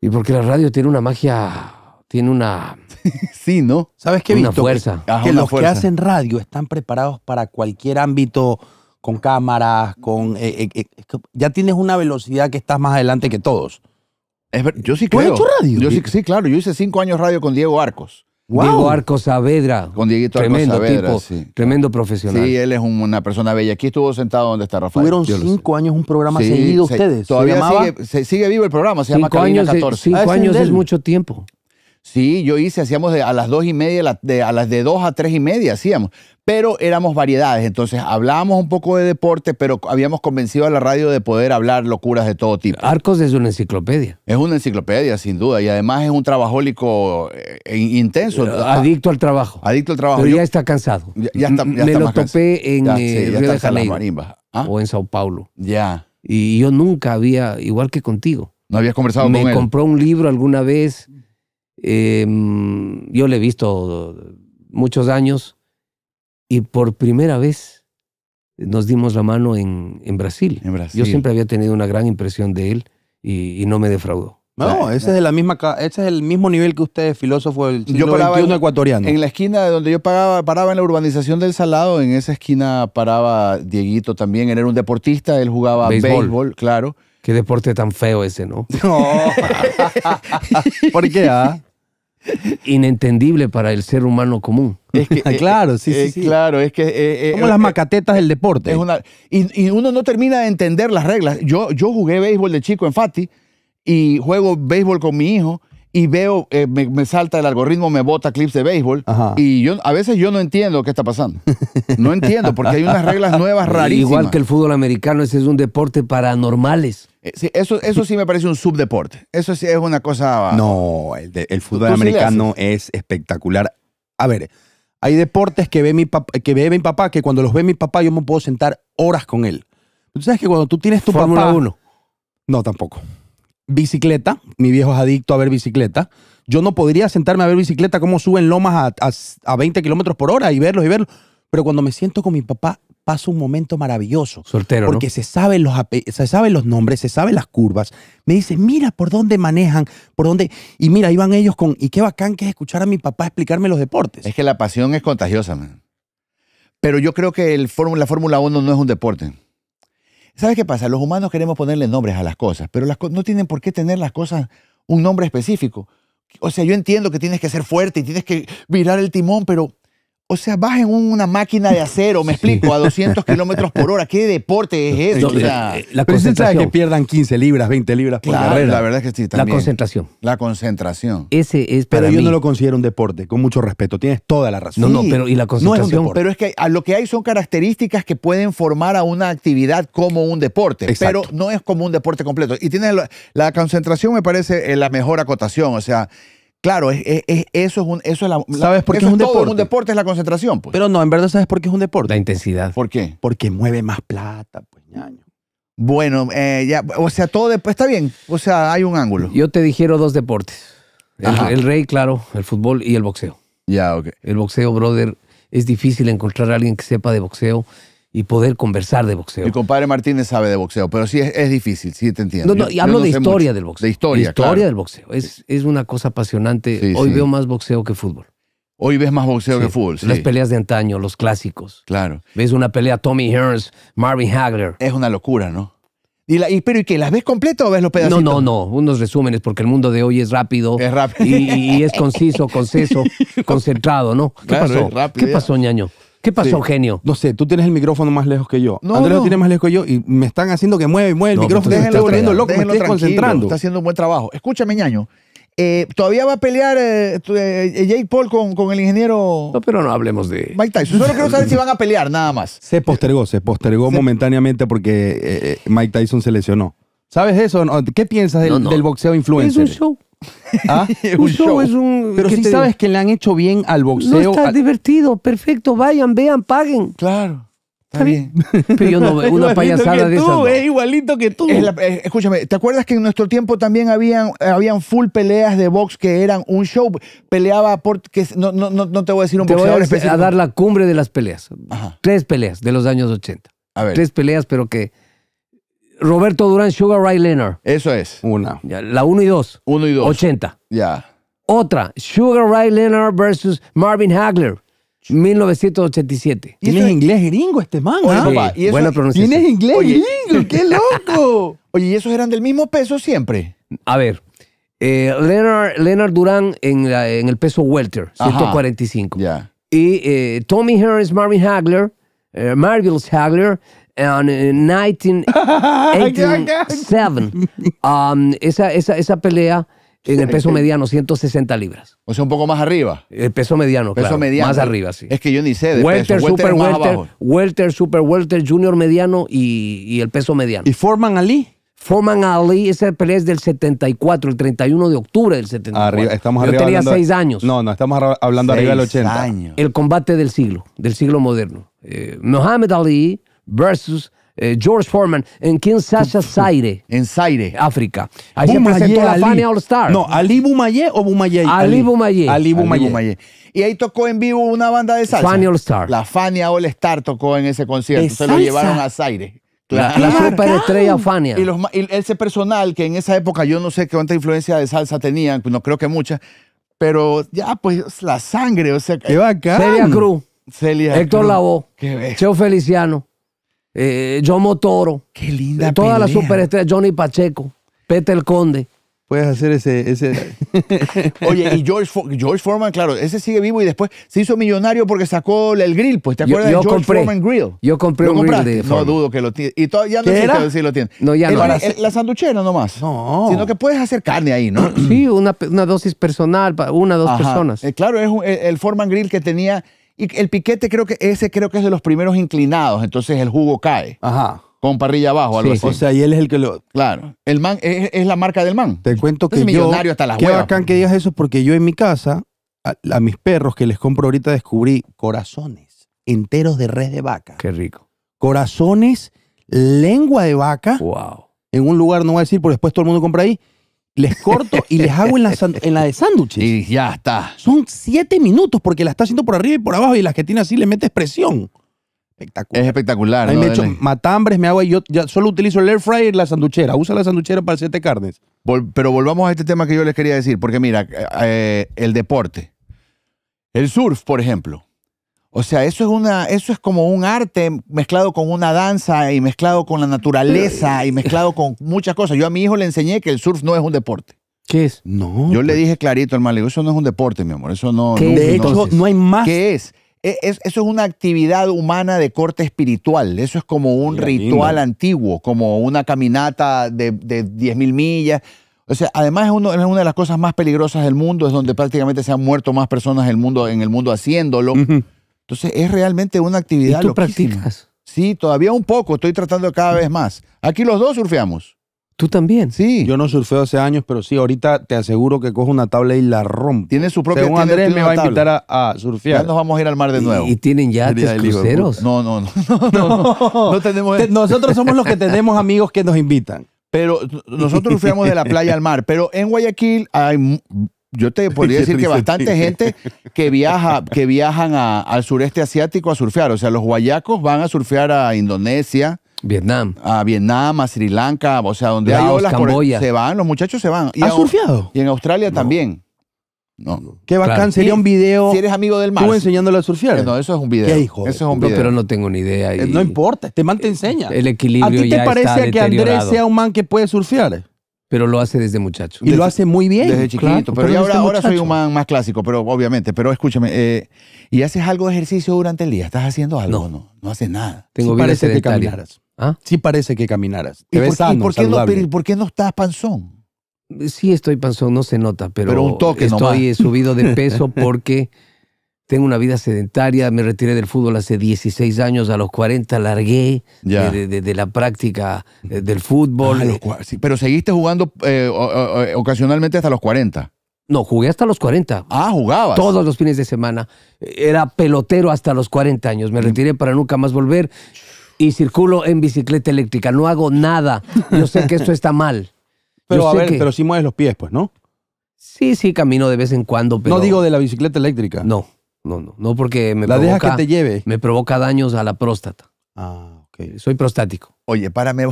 Y porque la radio tiene una magia, tiene una [LAUGHS] sí, ¿no? ¿Sabes qué he visto? Que, los que hacen radio están preparados para cualquier ámbito con cámaras, con eh, eh, eh, ya tienes una velocidad que estás más adelante que todos. yo sí creo. has hecho radio? Yo sí, sí, claro. Yo hice cinco años radio con Diego Arcos. Diego Arcos Saavedra. Con Dieguito Arcos tremendo tipo, Tremendo profesional. Sí, él es una persona bella. Aquí estuvo sentado donde está Rafael. Tuvieron cinco años un programa seguido ustedes. Todavía ¿Se sigue, vivo el programa, se cinco llama años, 14. Cinco años es ah, mucho tiempo. Sí, yo hice, hacíamos a las dos y media, a las de dos a tres y media hacíamos, pero éramos variedades, entonces hablábamos un poco de deporte, pero habíamos convencido a la radio de poder hablar locuras de todo tipo. Arcos es una enciclopedia. Es una enciclopedia, sin duda, y además es un trabajólico eh, intenso. Eh, adicto al trabajo. Adicto al trabajo. Pero ya está cansado. Ya, está, cansado. Me lo topé en ya, eh, ah. o en Sao Paulo. Ya. Y yo nunca había, igual que contigo. No habías conversado con él. Me compró un libro alguna vez Em, yo le he visto eh, muchos años y por primera vez nos dimos la mano en, en, Brasil. Yo siempre había tenido una gran impresión de él y, no me defraudó. No, ese es, de la es el mismo nivel que usted, filósofo del siglo yo paraba XXI, ecuatoriano. En la esquina de donde yo pagaba, paraba en la urbanización del Salado, en esa esquina paraba Dieguito también. Él era un deportista, él jugaba béisbol, béisbol claro. Qué deporte tan feo ese, ¿no? [LAUGHS] No. [LAUGHS] ¿Por qué? Ah? inentendible para el ser humano común. [LAUGHS] Ah, eh, claro, sí, eh, eh, sí, Claro, es que... Como las macatetas del deporte. y, uno no termina de entender las reglas. Yo, yo jugué béisbol de chico en Fati y juego béisbol con mi hijo y veo, eh, me, salta el algoritmo, me bota clips de béisbol y yo a veces yo no entiendo qué está pasando. No entiendo porque hay unas reglas nuevas [LAUGHS] rarísimas. Igual que el fútbol americano, ese es un deporte para normales. Eh, sí, eso, eso sí me parece un subdeporte. Eso sí es una cosa... No, el, fútbol americano es espectacular. A ver, hay deportes que ve, mi papá, que ve mi papá, que cuando los ve mi papá yo me puedo sentar horas con él. Tú sabes que cuando tú tienes tu papá... No, tampoco bicicleta, mi viejo es adicto a ver bicicleta. Yo no podría sentarme a ver bicicleta cómo suben lomas a, 20 kilómetros por hora y verlos y verlos. Pero cuando me siento con mi papá, paso un momento maravilloso. Soltero. Porque se, saben los, se saben los nombres, se saben las curvas. Me dice, mira por dónde manejan, por dónde. Y mira, iban ellos con. Y qué bacán que es escuchar a mi papá explicarme los deportes. Es que la pasión es contagiosa, man. Pero yo creo que el fórmula, la Fórmula 1 no es un deporte. ¿Sabes qué pasa? Los humanos queremos ponerle nombres a las cosas, pero las no tienen por qué tener las cosas un nombre específico. O sea, yo entiendo que tienes que ser fuerte y tienes que virar el timón, pero o sea, vas en una máquina de acero, me explico, a 200 kilómetros por hora. ¿Qué deporte es eso? Este? Eh, o sea, la concentración. que pierdan 15 libras, 20 libras por carrera. La verdad es que sí, también. La concentración. La concentración. Ese es Pero yo no lo considero un deporte, con mucho respeto. Tienes toda la razón. No, no, pero y la concentración. No es Pero es que a lo que hay son características que pueden formar a una actividad como un deporte, pero no es como un deporte completo. Y tienes la, concentración, me parece, eh, la mejor acotación. O sea, Claro, eso es un, eso es la, ¿Sabes por qué es un deporte? Un deporte es la concentración, pues. Pero no, en verdad, ¿sabes por qué es un deporte? La intensidad. ¿Por qué? Porque mueve más plata, pues, ñaño. Bueno, eh, ya, o sea, todo después está bien. O sea, hay un ángulo. Yo te dijeron dos deportes. El, el, rey, claro, el fútbol y el boxeo. Ya, ok. El boxeo, brother, es difícil encontrar a alguien que sepa de boxeo y poder conversar de boxeo. el compadre Martínez sabe de boxeo, pero sí es, difícil, sí te entiendo. No, no, y hablo de historia del boxeo. De historia. historia del boxeo. Es, es, una cosa apasionante. Hoy veo más boxeo que fútbol. Hoy ves más boxeo que fútbol. sí. Las peleas de antaño, los clásicos. Claro. Ves una pelea Tommy Hearns, Marvin Hagler. Es una locura, ¿no? ¿Y, pero ¿y qué? ¿Las ves completas o ves los pedacitos? No, no, no. Unos resúmenes, porque el mundo de hoy es rápido. Es rápido. Y, es conciso, conciso, [LAUGHS] concentrado, ¿no? ¿Qué pasó? ¿Qué pasó, ñaño? ¿Qué pasó, genio? No sé, tú tienes el micrófono más lejos que yo. Andrés lo tiene más lejos que yo y me están haciendo que mueva y mueve el micrófono. Déjenlo poniendo loco, me estoy concentrando. Está haciendo un buen trabajo. Escúchame, ñaño. Eh, todavía va a pelear eh, eh, Jake Paul con, el ingeniero. No, pero no hablemos de. Mike Tyson. Solo quiero saber si van a pelear, nada más. Se postergó, se postergó momentáneamente porque Mike Tyson se lesionó. ¿Sabes eso? ¿Qué piensas del, del boxeo influencer? Es un show. ¿Ah? [LAUGHS] un, show, es un. Pero si sabes que le han hecho bien al boxeo. No está divertido, perfecto. Vayan, vean, paguen. Claro. Está bien. [LAUGHS] Pero yo no veo una [LAUGHS] payasada de esas. Es igualito que tú. Eh, escúchame, ¿te acuerdas que en nuestro tiempo también habían, habían full peleas de box que eran un show? Peleaba por. no, te voy a decir un te a, dar la cumbre de las peleas. Tres peleas de los años 80. Tres peleas, pero que Roberto Durán, Sugar Ray Leonard. Eso es. Una. la 1 y 2. 1 y 2. 80. Ya. Otra, Sugar Ray Leonard versus Marvin Hagler. 1987. ¿Tienes inglés gringo este man? Ah? buena pronunciación. ¿Tienes inglés gringo? [LAUGHS] ¡Qué loco! [LAUGHS] Oye, ¿y esos eran del mismo peso siempre? A ver, eh, Leonard, Leonard, Durán en, el peso welter, 145. Ya. Y eh, Tommy Harris, Marvin Hagler, eh, Hagler eh, en 1987. [LAUGHS] Um, esa, esa, esa pelea en el peso mediano, 160 libras. O sea, un poco más arriba. El eh, peso mediano, peso claro, mediano. Más arriba, sí. Es que yo ni sé de peso. super welter, welter, super welter, junior mediano y, el peso mediano. ¿Y Foreman Ali? Foreman Ali, esa pelea es del 74, el 31 de octubre del 74. estamos Yo tenía seis años. No, no, estamos hablando arriba del 80. El combate del siglo, del siglo moderno. Eh, Ali versus eh, George Foreman en Sasha Zaire. En Zaire. África. Ahí presentó la Fania All Star. No, Ali Bumaye o Bumayé. Ali Bumaye Ali Y ahí tocó en vivo una banda de salsa. All Star. La Fania All Star tocó en ese concierto. Se lo llevaron a Zaire. La, superestrella Fania. Y, ese personal que en esa época yo no sé cuánta influencia de salsa tenían, no creo que mucha, pero ya pues la sangre, o sea. Celia Cruz. Héctor Lavoe. Qué Cheo Feliciano eh, Motoro, Toro. Qué linda. Eh, todas las superestrellas, Johnny Pacheco, Pete el Conde. Puedes hacer ese. ese... [LAUGHS] Oye, y George, George, Foreman, claro, ese sigue vivo y después se hizo millonario porque sacó el grill, pues. ¿Te acuerdas de George Foreman Grill? Yo compré un grill de No dudo que lo tiene. Y ya no sé si lo tiene. No, ya no. la sanduchera nomás. No. Sino que puedes hacer carne ahí, ¿no? [CLEARS THROAT] Sí, una, una dosis personal para una, dos personas. Eh, claro, es el, Foreman Grill que tenía y el piquete creo que ese creo que es de los primeros inclinados, entonces el jugo cae. Ajá. Con parrilla abajo, algo así. O sea, y él es el que lo. Claro. El man es, la marca del man. Te cuento que. Es millonario hasta las Qué bacán pues. que digas eso, porque yo en mi casa, a, mis perros que les compro ahorita, descubrí corazones enteros de res de vaca. Qué rico. Corazones, lengua de vaca. Wow. En un lugar, no voy a decir, porque después todo el mundo compra ahí les corto y les hago en la, en la de sándwiches. Y ya está. Son siete minutos porque la está haciendo por arriba y por abajo y las que tiene así le metes presión. Espectacular. Es espectacular. me matambres, me hago y yo solo utilizo el air fryer y la sanduchera. Usa la sanduchera para siete carnes. pero volvamos a este tema que yo les quería decir, porque mira, eh, eh, el deporte. El surf, por ejemplo. O sea, eso es, una, eso es como un arte mezclado con una danza y mezclado con la naturaleza y mezclado con muchas cosas. Yo a mi hijo le enseñé que el surf no es un deporte. ¿Qué es? No. Yo le dije clarito, hermano, le eso no es un deporte, mi amor, eso no... de hecho, no hay más. ¿Qué e, es? Eso es una actividad humana de corte espiritual, eso es como un ritual antiguo, como una caminata de, de 10.000 millas. O sea, además es, uno, es, una de las cosas más peligrosas del mundo, es donde prácticamente se han muerto más personas en el mundo, en el mundo haciéndolo. Entonces es realmente una actividad. ¿Y tú practicas? Sí, todavía un poco, estoy tratando cada vez más. Aquí los dos surfeamos. ¿Tú también? Sí. Yo no surfeo hace años, pero sí, ahorita te aseguro que cojo una tabla y la rompo. Tiene su propio. Según Andrés me va a invitar a, surfear. Ya nos vamos a ir al mar de nuevo. ¿Y, tienen ya cruceros? No, no, no. No, tenemos... Nosotros somos los que [LAUGHS] tenemos amigos que nos invitan. Pero nosotros surfeamos de la playa al mar. Pero en Guayaquil hay yo te [LAUGHS] podría decir que bastante gente que viaja, [LAUGHS] que viajan al sureste asiático a surfear. O sea, los guayacos van a surfear a Indonesia. Vietnam. A Vietnam, a Sri Lanka, o sea, donde se van, los muchachos se van. Y surfeado? Y en Australia también. No. Qué bacán sería un video. Si eres amigo del mar. Tú enseñándole a surfear. Eh, no, eso es un video. ¿Qué hijo? Eso es un video. pero no tengo ni idea. Eh, no importa, este man te eh, enseña. El equilibrio. ¿A ti te parece que Andrés sea un man que puede surfear? pero lo hace desde muchacho. Y lo hace muy bien. Desde chiquito. pero, ahora, ahora soy un man más clásico, pero obviamente. Pero escúchame, eh, ¿y haces algo de ejercicio durante el día? ¿Estás haciendo algo? No, no, no haces nada. Tengo parece que caminaras. ¿Ah? Sí parece que caminaras. por, qué No, pero, por qué no estás panzón? Sí estoy panzón, no se nota, pero, un toque estoy subido de peso [LAUGHS] porque tengo una vida sedentaria, me retiré del fútbol hace 16 años, a los 40 largué de, la práctica eh, del fútbol. Ah, eh. pero seguiste jugando eh, ocasionalmente hasta los 40. No, jugué hasta los 40. Ah, jugabas. Todos los fines de semana. Era pelotero hasta los 40 años. Me mm. retiré para nunca más volver y circulo en bicicleta eléctrica. No hago nada. Yo sé que esto está mal. [LAUGHS] Pero a ver, pero sí mueves los pies, pues, ¿no? Sí, sí, camino de vez en cuando, No digo de la bicicleta eléctrica. No no, no. No porque me provoca, Me provoca daños a la próstata. Ah, ok. Soy prostático. Oye, párame,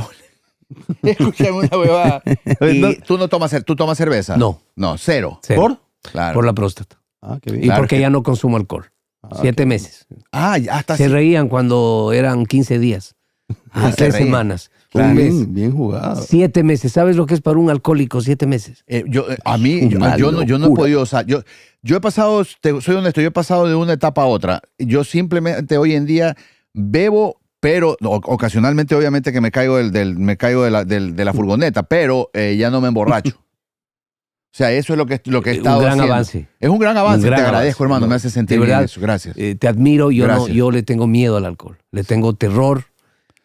[LAUGHS] Escúchame una huevada. tú no tomas, tú tomas cerveza? No. No, cero. ¿Por? Claro. Por la próstata. Ah, qué bien. Y porque ya no consumo alcohol. Ah, siete meses. Ah, ya hasta Se reían cuando eran 15 días. [LAUGHS] Ah, tres semanas. Un Bien, jugado. Siete meses. ¿Sabes lo que es para un alcohólico siete meses? Eh, yo, eh, a mí, yo, yo, no, yo no he podido, o yo he pasado, soy honesto, yo he pasado de una etapa a otra. Yo simplemente hoy en día bebo, pero ocasionalmente obviamente que me caigo, del, del me caigo de, la, furgoneta, pero eh, ya no me emborracho. [LAUGHS] O sea, eso es lo que, lo que he eh, estado Un gran avance. Es un gran avance. te agradezco, hermano. me hace sentir bien eso. Gracias. Eh, te admiro. Yo, No, yo le tengo miedo al alcohol. Le tengo terror.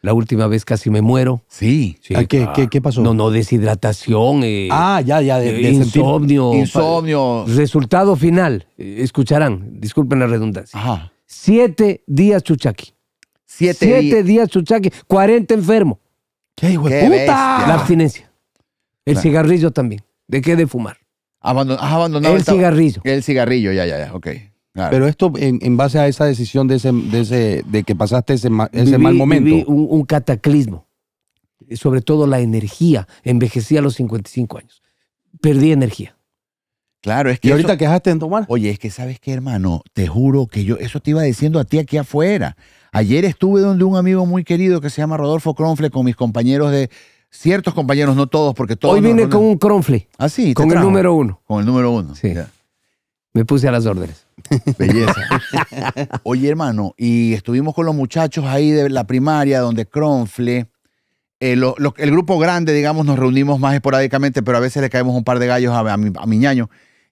La última vez casi me muero. Sí. sí ah. qué, pasó? No, no, deshidratación. Eh, ah, ya, ya. insomnio. Insomnio. Resultado final. Eh, escucharán, disculpen la redundancia. Ajá. Siete días chuchaqui. Siete, Siete días. chuchaqui. Cuarenta 40 enfermo. ¡Qué hijo de puta! La abstinencia. El cigarrillo también. ¿De qué? de fumar. abandonado el, el cigarrillo. El cigarrillo, ya, ya, ya. Ok. Pero esto en, base a esa decisión de, ese, de, que pasaste ese, mal momento. un, cataclismo, sobre todo la energía. envejecía a los 55 años. Perdí energía. Claro, es que. Y ahorita quejaste en tomar. Oye, es que sabes qué, hermano, te juro que yo eso te iba diciendo a ti aquí afuera. Ayer estuve donde un amigo muy querido que se llama Rodolfo Cronfle con mis compañeros de, ciertos compañeros, no todos, porque todos. Hoy vine con un cronfle. Ah, sí. Con el número uno. Con el número uno. Sí. Me puse a las órdenes. [LAUGHS] Belleza. Oye, hermano, y estuvimos con los muchachos ahí de la primaria, donde Cronfle, eh, el grupo grande, digamos, nos reunimos más esporádicamente, pero a veces le caemos un par de gallos a, mi, ñaño.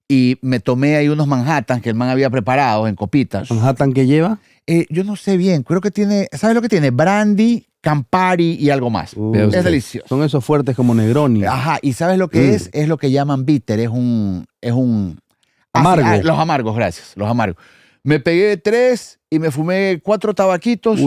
Y me tomé ahí unos Manhattan que el man había preparado en copitas. ¿Manhattan qué lleva? Eh, yo no sé bien, creo que tiene, ¿sabes lo que tiene? Brandy, Campari y algo más. Uh, es delicioso. Son esos fuertes como Negroni. Ajá, y ¿sabes lo que mm. es? Es lo que llaman bitter, es un, es un Ah, los amargos, gracias, los amargos. Me pegué tres y me fumé cuatro tabaquitos.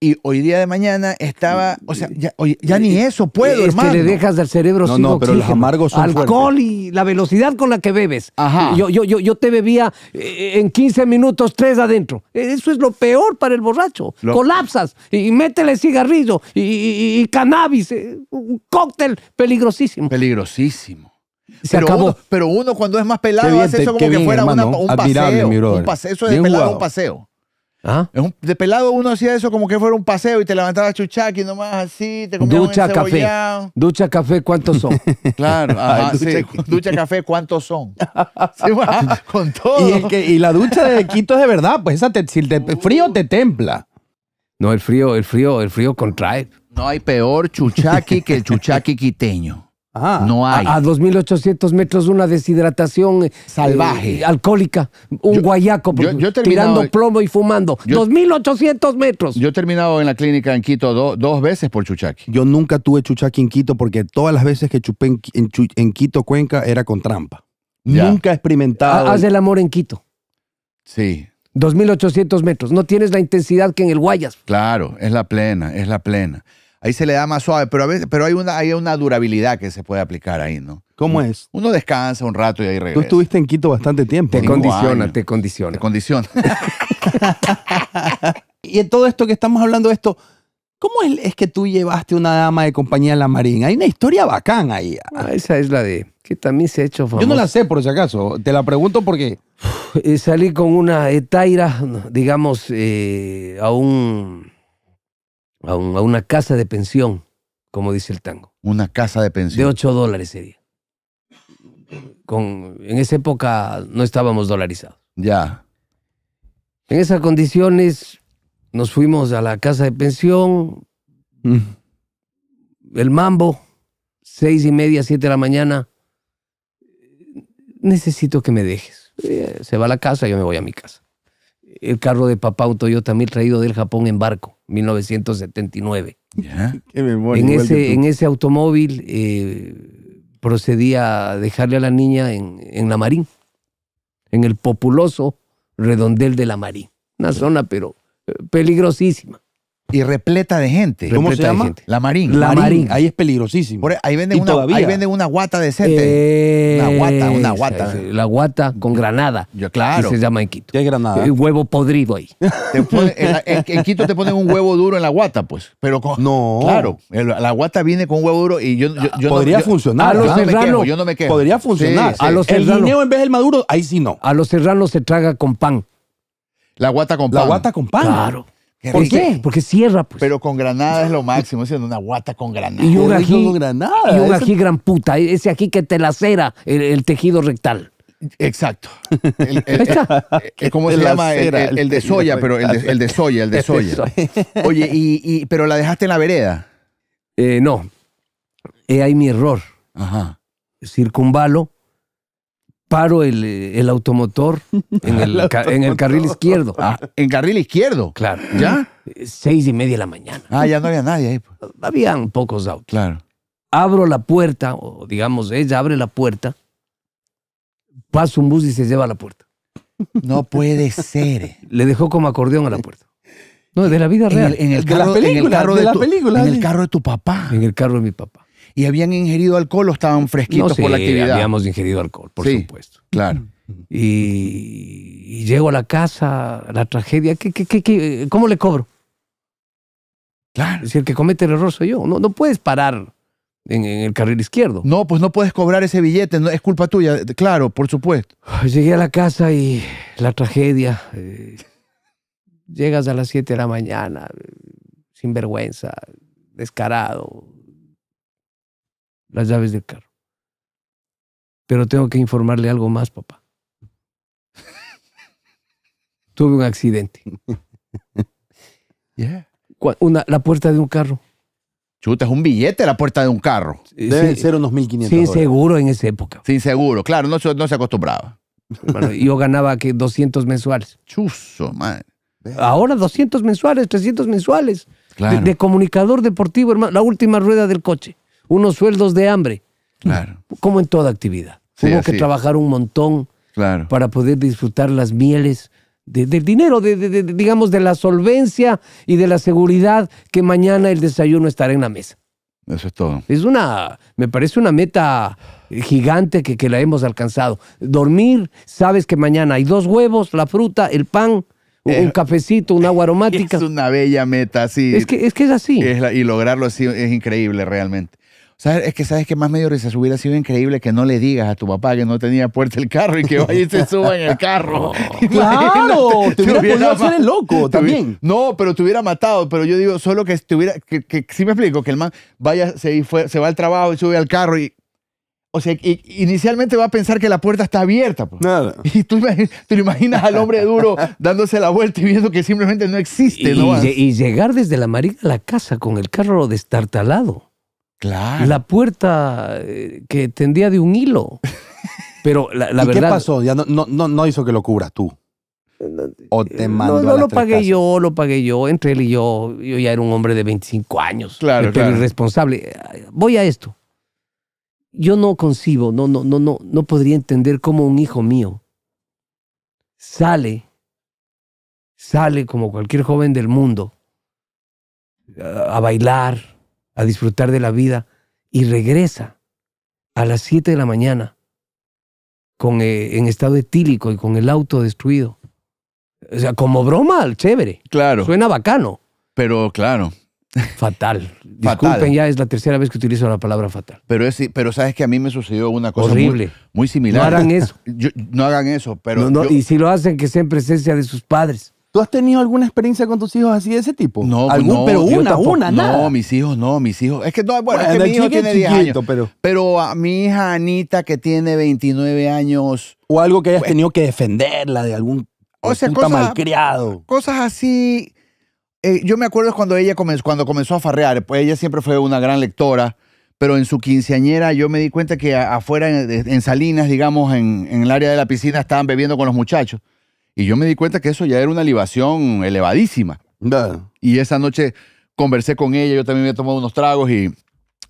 Y hoy día de mañana estaba, o sea, ya, ni eh, eso puedo, es Que le dejas del cerebro no, no, pero los amargos son Alcohol y la velocidad con la que bebes. Ajá. Yo, yo, yo, te bebía eh, en 15 minutos tres adentro. Eh, eso es lo peor para el borracho. Colapsas y métele cigarrillo y cannabis. Un cóctel peligrosísimo. Peligrosísimo pero, Uno, cuando es más pelado hace eso como que fuera un, paseo, Eso ¿Ah? es de pelado un paseo. de pelado uno hacía eso como que fuera un paseo y te levantabas chuchaqui nomás así, te comías Ducha café. Ducha café, ¿cuántos son? claro, ducha. café, ¿cuántos son? con todo. Y, la ducha de Quito es de verdad, pues esa te, si frío te templa. No, el frío, el frío, el frío contrae. No hay peor chuchaqui que el [LAUGHS] chuchaqui quiteño no hay. A, 2.800 metros una deshidratación eh, salvaje, eh, alcohólica, un guayaco tirando plomo y fumando. 2.800 metros. Yo he terminado en la clínica en Quito dos veces por chuchaqui. Yo nunca tuve chuchaqui en Quito porque todas las veces que chupé en, Quito, Cuenca, era con trampa. Nunca he experimentado. Haz el amor en Quito. Sí. 2.800 metros. No tienes la intensidad que en el Guayas. Claro, es la plena, es la plena ahí se le da más suave, pero, a pero hay, una, una durabilidad que se puede aplicar ahí, ¿no? ¿Cómo es? Uno descansa un rato y ahí regresa. Tú estuviste en Quito bastante tiempo. Te condiciona, te condiciona. Te condiciona. [LAUGHS] y en todo esto que estamos hablando de esto, ¿cómo es, que tú llevaste una dama de compañía en la Marina? Hay una historia bacán ahí. Ah, esa es la de que también se ha hecho Yo no la sé por si acaso, te la pregunto porque... Eh, salí con una etaira, digamos, eh, a un a, una casa de pensión, como dice el tango. Una casa de pensión. De 8 dólares sería. Con, en esa época no estábamos dolarizados. Ya. En esas condiciones nos fuimos a la casa de pensión, mm. el mambo, seis y media, siete de la mañana. Necesito que me dejes. Eh, se va a la casa, yo me voy a mi casa. El carro de papá, yo también también traído del Japón en barco. 1979. en, ese, automóvil eh, procedía a dejarle a la niña en, la Marín, en el populoso redondel de la Marín. Una zona, pero eh, peligrosísima y repleta de gente. ¿Cómo se llama? La Marín. La Marín. Ahí es peligrosísimo. ahí, venden una, guata de sete eh, una guata, una guata. la guata con granada. claro. se llama en Quito. ¿Qué granada? El eh, huevo podrido ahí. [LAUGHS] en, Quito te ponen un huevo duro en la guata, pues. Pero No. Claro. la guata viene con un huevo duro y yo, yo, Podría funcionar. a ah, los serranos. yo no me quedo Podría funcionar. A los el en vez del maduro, ahí sí no. A los serranos se traga con pan. La guata con pan. La guata con pan. Claro. ¿Por qué? Porque cierra, pues. Pero con granada es lo máximo, haciendo una guata con granada. Y un ají, Y gran puta, ese aquí que te lacera el, tejido rectal. Exacto. ¿Cómo se llama? El, de soya, pero el de, soya, el de [LAUGHS] soya. [LAUGHS] Oye, y, pero la dejaste en la vereda. Eh, no. He ahí mi error. Ajá. Circunvalo paro eh, el, automotor en el, [LAUGHS] en el carril izquierdo. Ah, en carril izquierdo. Claro. ¿Ya? Eh, seis y media de la mañana. Ah, ya no había nadie ahí. Pues. Habían pocos autos. Claro. Abro la puerta, o digamos, ella abre la puerta, pasa un bus y se lleva a la puerta. No puede ser. Le dejó como acordeón a la puerta. No, de la vida real. En el, en el carro, de la película. En el carro de tu papá. En el carro de mi papá y habían ingerido alcohol o estaban fresquitos por la actividad. Habíamos ingerido alcohol, por supuesto. Claro. Y, llego a la casa, la tragedia, ¿qué, qué, cómo le cobro? Claro. Es el que comete el error soy yo. No, no puedes parar en, el carril izquierdo. No, pues no puedes cobrar ese billete, no, es culpa tuya, claro, por supuesto. Llegué a la casa y la tragedia. Eh, llegas a las 7 de la mañana, eh, sin vergüenza, descarado, las llaves del carro. Pero tengo que informarle algo más, papá. [LAUGHS] Tuve un accidente. la puerta de un carro. Chuta, es un billete la puerta de un carro. Deben ser unos 1500 Sin seguro en esa época. Sin seguro, claro, no, se acostumbraba. yo ganaba que 200 mensuales. Chuso, madre. Ahora 200 mensuales, 300 mensuales. De, de, comunicador deportivo, hermano. La última rueda del coche unos sueldos de hambre. Claro. Como en toda actividad. Tengo que trabajar un montón para poder disfrutar las mieles del dinero, de, digamos, de la solvencia y de la seguridad que mañana el desayuno estará en la mesa. Eso es todo. Es una, me parece una meta gigante que, la hemos alcanzado. Dormir, sabes que mañana hay dos huevos, la fruta, el pan, un eh, cafecito, un agua [LAUGHS] aromática. Es una bella meta, sí. Es que es, que es así. y lograrlo así es increíble realmente. ¿Sabes? Es que sabes que más medio risas hubiera sido increíble que no le digas a tu papá que no tenía puerta el carro y que vaya y se [LAUGHS] suba en el carro. claro, [LAUGHS] te, hubiera podido el loco también. No, pero te hubiera matado, pero yo digo, solo que estuviera, que, si me explico, que el man vaya, se, va al trabajo y sube al carro y, o sea, inicialmente va a pensar que la puerta está abierta. Pues. Nada. [LAUGHS] Y tú, te imaginas al hombre duro dándose la vuelta y viendo que simplemente no existe. ¿no? y llegar desde la marina a la casa con el carro destartalado. La puerta eh, que tendía de un hilo. Pero la, [LAUGHS] ¿Y verdad. ¿Qué pasó? Ya no, no, no hizo que lo cubras tú. ¿O te mandó no, no lo pagué yo, lo pagué yo, entre él y yo. Yo ya era un hombre de 25 años, claro, pero irresponsable. Voy a esto. Yo no concibo, no, no, no, no, podría entender cómo un hijo mío sale, sale como cualquier joven del mundo a bailar, a disfrutar de la vida y regresa a las 7 de la mañana con, eh, en estado etílico y con el auto destruido. O sea, como broma, chévere. Claro. Suena bacano. Pero claro. [LAUGHS] Fatal. Disculpen, ya es la tercera vez que utilizo la palabra fatal. Pero, es, pero sabes que a mí me sucedió una cosa horrible. Muy, similar. No hagan eso. [LAUGHS] Yo, no hagan eso, pero. No, Y si lo hacen, que sea en presencia de sus padres. ¿Tú has tenido alguna experiencia con tus hijos así de ese tipo? No, pues pero una, una, no, No, mis hijos, no, mis hijos. Es que no, bueno, mi hijo tiene 10 años. Pero... a mi hija Anita, que tiene 29 años. O algo que hayas pues tenido que defenderla de algún o sea, malcriado. Cosas así. Eh, yo me acuerdo cuando ella comenzó, cuando comenzó a farrear, pues ella siempre fue una gran lectora, pero en su quinceañera yo me di cuenta que afuera en, Salinas, digamos, en el área de la piscina, estaban bebiendo con los muchachos. Y yo me di cuenta que eso ya era una libación elevadísima. Y esa noche conversé con ella, yo también me he tomado unos tragos y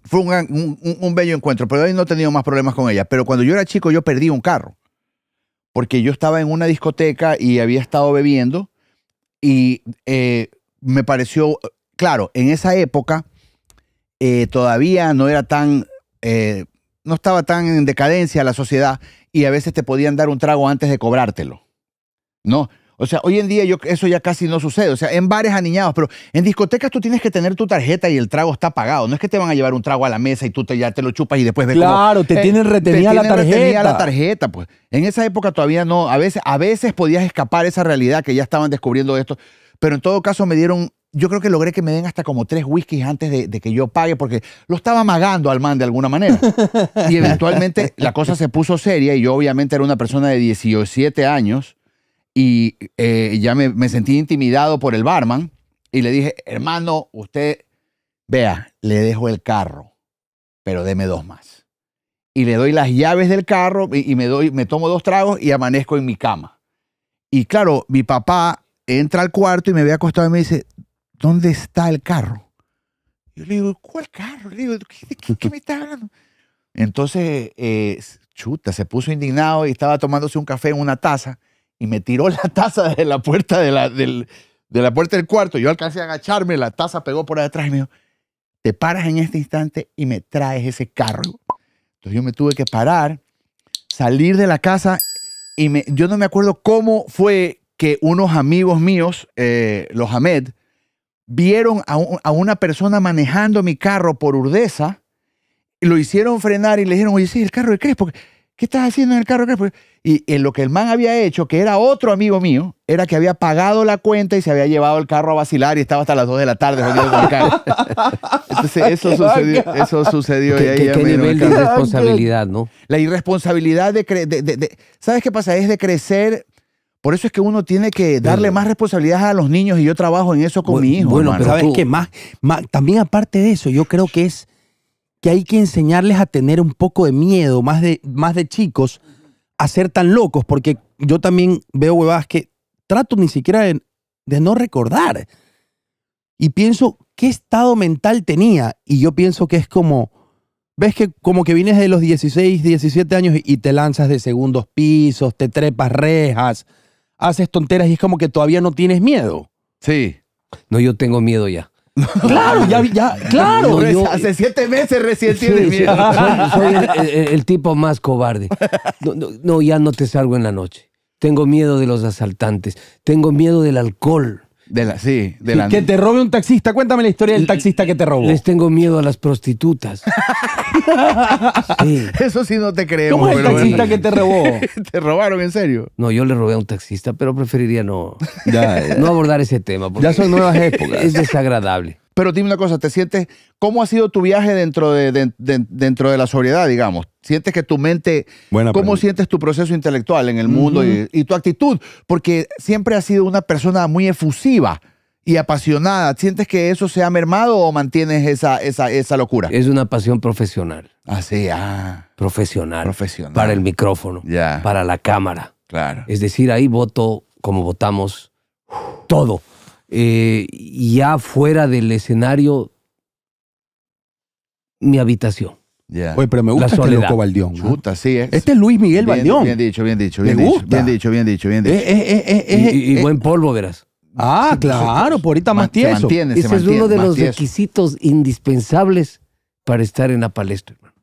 fue un, bello encuentro, pero hoy no he tenido más problemas con ella. Pero cuando yo era chico yo perdí un carro, porque yo estaba en una discoteca y había estado bebiendo y eh, me pareció, claro, en esa época eh, todavía no era tan, eh, no estaba tan en decadencia la sociedad y a veces te podían dar un trago antes de cobrártelo. No. O sea, hoy en día yo, eso ya casi no sucede. O sea, en bares aniñados, pero en discotecas tú tienes que tener tu tarjeta y el trago está pagado. No es que te van a llevar un trago a la mesa y tú te, ya te lo chupas y después ves Claro, te eh, tienen retenida te la tienen tarjeta. Retenida la tarjeta, pues. En esa época todavía no. A veces, a veces podías escapar esa realidad que ya estaban descubriendo esto. Pero en todo caso me dieron yo creo que logré que me den hasta como tres whiskies antes de, de, que yo pague, porque lo estaba amagando al man de alguna manera. Y eventualmente la cosa se puso seria y yo obviamente era una persona de 17 años y eh, ya me, sentí intimidado por el barman y le dije, hermano, usted, vea, le dejo el carro, pero deme dos más. Y le doy las llaves del carro y, me, doy, me tomo dos tragos y amanezco en mi cama. Y claro, mi papá entra al cuarto y me ve acostado y me dice, ¿dónde está el carro? Yo le digo, ¿cuál carro? Le digo, ¿qué, me está hablando? Entonces, eh, chuta, se puso indignado y estaba tomándose un café en una taza y me tiró la taza de la puerta, de la, del, de la puerta del cuarto. Yo alcancé a agacharme, la taza pegó por detrás y me dijo, te paras en este instante y me traes ese carro. Entonces yo me tuve que parar, salir de la casa y yo no me acuerdo cómo fue que unos amigos míos, eh, los Ahmed, vieron a, una persona manejando mi carro por Urdesa, y lo hicieron frenar y le dijeron, oye, sí, el carro de Crespo. Porque ¿qué estás haciendo en el carro? Y en lo que el man había hecho, que era otro amigo mío, era que había pagado la cuenta y se había llevado el carro a vacilar y estaba hasta las 2 de la tarde [LAUGHS] eso sucedió, eso sucedió. ¿Qué, y nivel de irresponsabilidad, no? La irresponsabilidad de, crecer. ¿Sabes qué pasa? Es de crecer... Por eso es que uno tiene que darle más responsabilidad a los niños y yo trabajo en eso con mi hijo. Bueno, pero sabes qué? que más, también aparte de eso, yo creo que es que hay que enseñarles a tener un poco de miedo, más de, más de chicos, a ser tan locos, porque yo también veo huevadas que trato ni siquiera de, de no recordar. Y pienso, ¿qué estado mental tenía? Y yo pienso que es como, ves que como que vienes de los 16, 17 años y te lanzas de segundos pisos, te trepas rejas, haces tonteras y es como que todavía no tienes miedo. Sí. No, yo tengo miedo ya. [LAUGHS] Claro, ya, ya claro. hace siete meses recién miedo. soy, [LAUGHS] el, tipo más cobarde. no, ya no te salgo en la noche. Tengo miedo de los asaltantes. Tengo miedo del alcohol. De la, sí, de Que te robe un taxista. Cuéntame la historia del taxista que te robó. Les tengo miedo a las prostitutas. [LAUGHS] Eso sí no te creo ¿Cómo el taxista que te robó? [LAUGHS] ¿Te robaron en serio? No, yo le robé a un taxista, pero preferiría no, no abordar ese tema. ya son nuevas [LAUGHS] épocas. Es desagradable. Pero dime una cosa, ¿te sientes cómo ha sido tu viaje dentro de, dentro de la sobriedad, digamos? ¿Sientes que tu mente, cómo sientes tu proceso intelectual en el mundo y, tu actitud? Porque siempre has sido una persona muy efusiva y apasionada. ¿Sientes que eso se ha mermado o mantienes esa, esa, esa locura? Es una pasión profesional. Ah, sí, ah, Profesional. Profesional. Para el micrófono. Para la cámara. Claro. Es decir, ahí voto como votamos todo. Eh, ya fuera del escenario mi habitación. Oye, pero me gusta este loco Baldión. ¿ah? sí es. Este es Luis Miguel Baldión. Bien dicho, bien dicho. Bien, dicho, bien eh, dicho, eh, bien dicho, bien dicho. y, buen polvo, verás. Ah, claro, por ahorita más tieso. Ese es uno de los requisitos indispensables para estar en la palestra, hermano.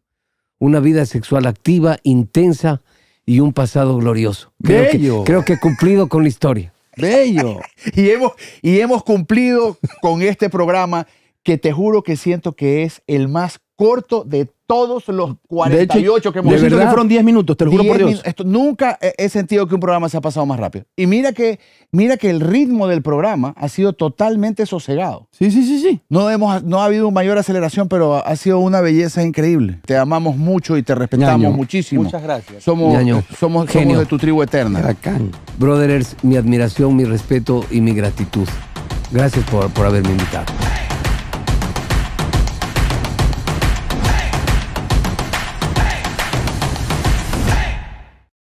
Una vida sexual activa, intensa y un pasado glorioso. Creo, Bello. que, creo que he cumplido con la historia. Bello. [LAUGHS] y, hemos, y hemos cumplido con este programa que te juro que siento que es el más corto de todos los 48 que hemos De fueron 10 minutos, te lo juro por Dios. Esto, nunca he sentido que un programa se ha pasado más rápido. Y mira que, mira que el ritmo del programa ha sido totalmente sosegado. Sí, sí, sí, sí. No, hemos, no ha habido mayor aceleración, pero ha sido una belleza increíble. Te amamos mucho y te respetamos muchísimo. Muchas gracias. Somos, genios somos, de tu tribu eterna. Bacán. Brothers, mi admiración, mi respeto y mi gratitud. Gracias por, por haberme invitado.